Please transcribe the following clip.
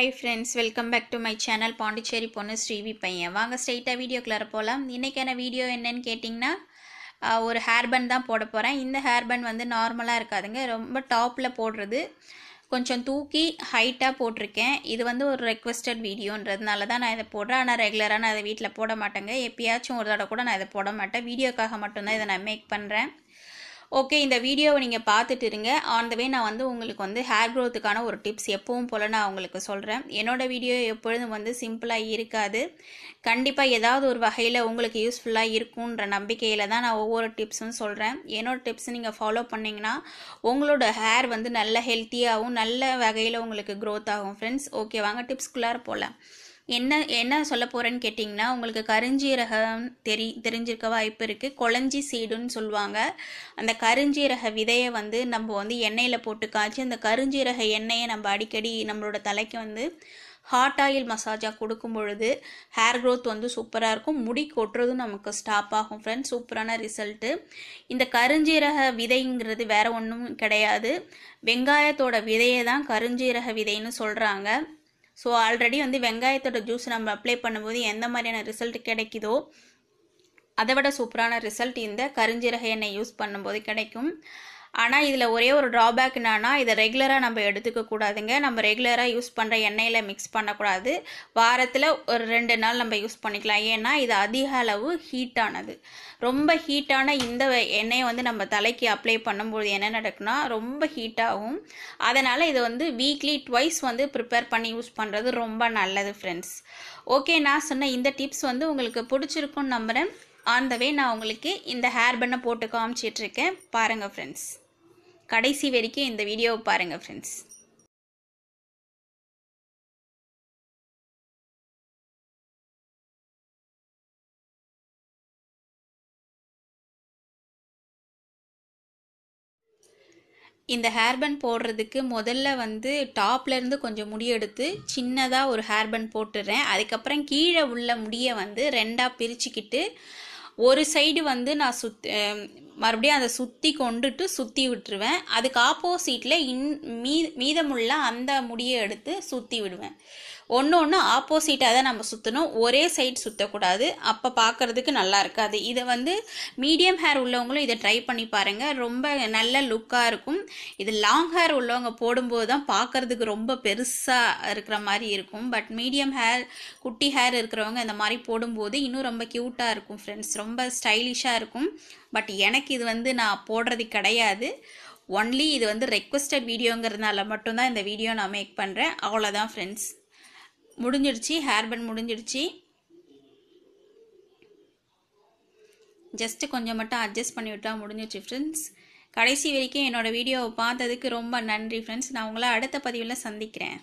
hi friends welcome back to my channel Pondicherry பொண்ணு ஸ்ரீவி பையன் வாங்க ஸ்ட்ரெயிட்டாக வீடியோக்குள்ளே போகலாம் இன்றைக்கான வீடியோ என்னென்னு கேட்டிங்கன்னா ஒரு ஹேர் பேண்ட் தான் போட போகிறேன் இந்த ஹேர் பேண்ட் வந்து நார்மலாக இருக்காதுங்க ரொம்ப டாப்பில் போடுறது கொஞ்சம் தூக்கி ஹைட்டாக போட்டிருக்கேன் இது வந்து ஒரு ரெக்வஸ்டட் வீடியோன்றதுனால தான் நான் இதை போடுறேன் ஆனால் ரெகுலராக நான் அதை வீட்டில் போட மாட்டேங்க எப்பயாச்சும் ஒரு தடவை கூட நான் இதை போட மாட்டேன் வீடியோக்காக மட்டும்தான் இதை நான் மேக் பண்ணுறேன் ஓகே இந்த வீடியோவை நீங்கள் பார்த்துட்டு இருங்க ஆன் த வே நான் வந்து உங்களுக்கு வந்து ஹேர் க்ரோத்துக்கான ஒரு டிப்ஸ் எப்பவும் போல் நான் உங்களுக்கு சொல்கிறேன் என்னோடய வீடியோ எப்பொழுதும் வந்து சிம்பிளாக இருக்காது கண்டிப்பாக ஏதாவது ஒரு வகையில் உங்களுக்கு யூஸ்ஃபுல்லாக இருக்குன்ற நம்பிக்கையில் தான் நான் ஒவ்வொரு டிப்ஸும் சொல்கிறேன் என்னோடய டிப்ஸ் நீங்கள் ஃபாலோ பண்ணிங்கன்னா உங்களோட ஹேர் வந்து நல்ல ஹெல்த்தியாகவும் நல்ல வகையில் உங்களுக்கு க்ரோத் ஆகும் ஃப்ரெண்ட்ஸ் ஓகே வாங்க டிப்ஸ்குள்ளார போகல என்ன என்ன சொல்ல போகிறேன்னு கேட்டிங்கன்னா உங்களுக்கு கருஞ்சீரகம் தெரி தெரிஞ்சிருக்க வாய்ப்பு இருக்குது கொளஞ்சி சீடுன்னு சொல்லுவாங்க அந்த கருஞ்சீரக விதையை வந்து நம்ம வந்து எண்ணெயில் போட்டு காய்ச்சி அந்த கருஞ்சீரக எண்ணெயை நம்ம அடிக்கடி நம்மளோட தலைக்கு வந்து ஹாட் ஆயில் மசாஜாக கொடுக்கும் பொழுது ஹேர் க்ரோத் வந்து சூப்பராக இருக்கும் முடி கொட்டுறதும் நமக்கு ஸ்டாப் ஆகும் ஃப்ரெண்ட்ஸ் சூப்பரான ரிசல்ட்டு இந்த கருஞ்சீரக விதைங்கிறது வேறு ஒன்றும் கிடையாது வெங்காயத்தோட விதையை தான் கருஞ்சீரக விதைன்னு சொல்கிறாங்க ஸோ ஆல்ரெடி வந்து வெங்காயத்தோட ஜூஸ் நம்ம அப்ளை பண்ணும்போது எந்த மாதிரியான ரிசல்ட் கிடைக்குதோ அதை விட சூப்பரான ரிசல்ட் இந்த கருஞ்சீரக எண்ணெய் யூஸ் பண்ணும்போது கிடைக்கும் ஆனால் இதில் ஒரே ஒரு ட்ராபேக் என்னன்னா இதை ரெகுலராக நம்ம எடுத்துக்க கூடாதுங்க நம்ம ரெகுலராக யூஸ் பண்ணுற எண்ணெயில் மிக்ஸ் பண்ணக்கூடாது வாரத்தில் ஒரு ரெண்டு நாள் நம்ம யூஸ் பண்ணிக்கலாம் ஏன்னா இது அதிக அளவு ஹீட்டானது ரொம்ப ஹீட்டான இந்த எண்ணெயை வந்து நம்ம தலைக்கு அப்ளை பண்ணும்போது என்ன நடக்குன்னா ரொம்ப ஹீட்டாகும் அதனால் இதை வந்து வீக்லி ட்வைஸ் வந்து ப்ரிப்பேர் பண்ணி யூஸ் பண்ணுறது ரொம்ப நல்லது ஃப்ரெண்ட்ஸ் ஓகே நான் சொன்ன இந்த டிப்ஸ் வந்து உங்களுக்கு பிடிச்சிருக்கும்னு நம்புகிறேன் ஆன் த வே நான் உங்களுக்கு இந்த ஹேர் பண்ணை போட்டு காமிச்சிட்ருக்கேன் பாருங்கள் ஃப்ரெண்ட்ஸ் கடைசி வரைக்கும் இந்த வீடியோவை பாருங்கள் ஃப்ரெண்ட்ஸ் இந்த ஹேர்பன் போடுறதுக்கு முதல்ல வந்து டாப்லேருந்து கொஞ்சம் முடி எடுத்து சின்னதாக ஒரு ஹேர்பன் போட்டுடுறேன் அதுக்கப்புறம் கீழே உள்ள முடியை வந்து ரெண்டாக பிரிச்சுக்கிட்டு ஒரு சைடு வந்து நான் சுத் மறுபடியும் அதை சுற்றி கொண்டுட்டு சுற்றி விட்டுருவேன் அதுக்கு ஆப்போசிட்டில் இன் மீ மீதமுள்ள அந்த முடியை எடுத்து சுற்றி விடுவேன் ஒன்று ஒன்று ஆப்போசிட்டாக தான் நம்ம சுற்றணும் ஒரே சைட் சுற்றக்கூடாது அப்போ பார்க்குறதுக்கு நல்லா இருக்காது இதை வந்து மீடியம் ஹேர் உள்ளவங்களும் இதை ட்ரை பண்ணி பாருங்கள் ரொம்ப நல்ல லுக்காக இருக்கும் இது லாங் ஹேர் உள்ளவங்க போடும்போது தான் பார்க்குறதுக்கு ரொம்ப பெருசாக இருக்கிற மாதிரி இருக்கும் பட் மீடியம் ஹேர் குட்டி ஹேர் இருக்கிறவங்க இந்த மாதிரி போடும்போது இன்னும் ரொம்ப க்யூட்டாக இருக்கும் ஃப்ரெண்ட்ஸ் ரொம்ப ஸ்டைலிஷாக இருக்கும் பட் எனக்கு இது வந்து நான் போடுறது கிடையாது ஒன்லி இது வந்து ரெக்வஸ்டட் வீடியோங்கிறதுனால மட்டும்தான் இந்த வீடியோ நான் மேக் பண்ணுறேன் அவ்வளோதான் ஃப்ரெண்ட்ஸ் முடிஞ்சிடுச்சு ஹேர் பன் முடிஞ்சிடுச்சு ஜஸ்ட்டு கொஞ்சம் மட்டும் அட்ஜஸ்ட் பண்ணி விட்டால் முடிஞ்சிடுச்சு ஃப்ரெண்ட்ஸ் கடைசி வரைக்கும் என்னோடய வீடியோவை பார்த்ததுக்கு ரொம்ப நன்றி ஃப்ரெண்ட்ஸ் நான் உங்களை அடுத்த பதிவில் சந்திக்கிறேன்